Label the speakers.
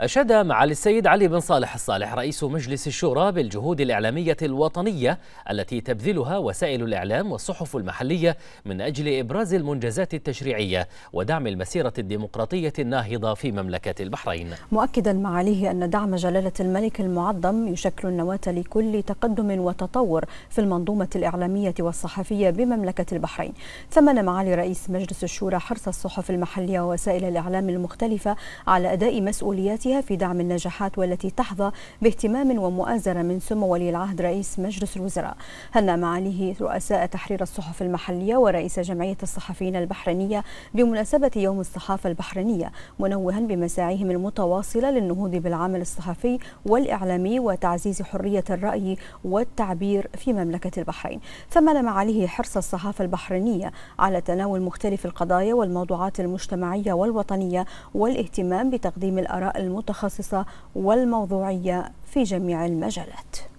Speaker 1: أشاد معالي السيد علي بن صالح الصالح رئيس مجلس الشورى بالجهود الإعلامية الوطنية التي تبذلها وسائل الإعلام والصحف المحلية من أجل إبراز المنجزات التشريعية ودعم المسيرة الديمقراطية الناهضة في مملكة البحرين
Speaker 2: مؤكدا معاليه أن دعم جلالة الملك المعظم يشكل النواة لكل تقدم وتطور في المنظومة الإعلامية والصحفية بمملكة البحرين ثمن معالي رئيس مجلس الشورى حرص الصحف المحلية ووسائل الإعلام المختلفة على أداء مسؤولياتها جهودها في دعم النجاحات والتي تحظى باهتمام ومؤازرة من سمو ولي العهد رئيس مجلس الوزراء هنأ معاليه رؤساء تحرير الصحف المحلية ورئيس جمعية الصحفيين البحرينية بمناسبة يوم الصحافة البحرينية منوها بمساعيهم المتواصلة للنهوض بالعمل الصحفي والإعلامي وتعزيز حرية الرأي والتعبير في مملكة البحرين ثمن معاليه حرص الصحافة البحرينية على تناول مختلف القضايا والموضوعات المجتمعية والوطنية والاهتمام بتقديم الآراء المتواصلة المتخصصة والموضوعية في جميع المجالات